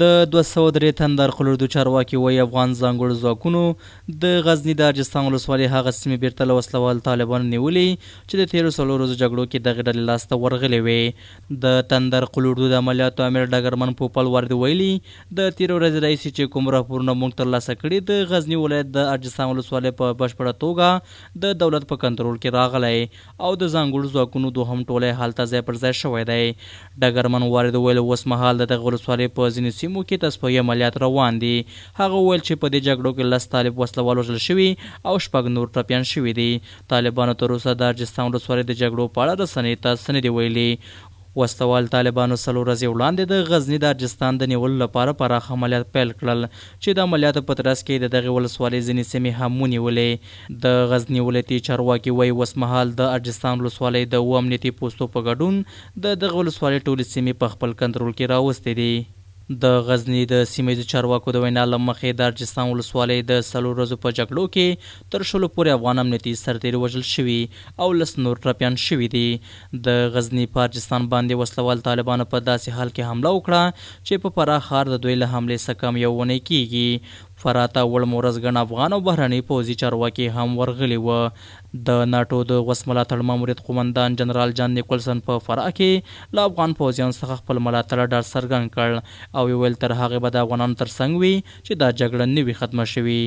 د 203 تندر خلردو چارواکي وای افغان ځانګړو ځواکونو د غزنی د اجستان ولسوالۍ هغه سیمې بیرته لوسلوال طالبان نیولې چې د 13 ورځو جګړو کې د غډل لاسته ورغلې وي د تندر خلردو د عملیاتو امیر ډګرمن پوپل ورد ویلي د 13 ورځې رئیس چې کوم راپورونه مونږ تر لاسه کړي د غزنی ولایت د اجستان ولسوالۍ په بشپړه توګه د دولت په کنټرول کې راغلی او د ځانګړو ځواکونو دوهم ټوله حالته ځای پر ځای شوی دی ډګرمن وارد ویل اوس مهال د دغه ولسوالۍ په ځینو سیمو کې تصفیه عملیات روان دي هغه وویل چې په دې جګړو کې لس طالب وسله والوژل شوي او شپږ نور ټپیان شوي دي طالبانو تر اوسه د ارجستان ولسوالۍ د جګړو په اړه رسنۍ ته څه نه دي ویلي وستوال طالبانو سلو ورځې وړاندې د غزنی د ارجستان د نیول لپاره پراخ عملیات پیل کړل چې د عملیاتو په ترڅ کې د دغه ولسوالۍ ځینې سیمې هم ونیولې د غزنی ولایتي چارواکي وایي وسمهال د ارجستان ولسوالۍ د امنیتي پوسټو په ګډون د دغه ولسوالۍ ټولې سیمې په خپل کنټرول کې راوستې دي د غزنی د سیمې چارواکو د وینا لمخې د ارجستان ولسوالۍ د سلو ورځو په جګړو کې تر شلو پورې افغان امنیتي سرتیري وژل شوي او لس نور ټپیان شوي دي د غزنی په ارجستان باندې وسلوال طالبانو په داسې حال کې حمله وکړه چې په پراخ خار د دوی له حمله سکم یو ونه کیږي فراته وړ مورزګن افغان او بهراني پوځي چارواکي هم ورغلي و د ناتو د وس ملاتړ ماموریت قومندان جنرال جان نیکولسن په فراه کې له افغان پوځیان څخه خپل ملاتړ ډار څرګند کړ او ویل تر هغه به د افغانانو ترڅنګ وي چې دا جګړه نه وي ختمه شوې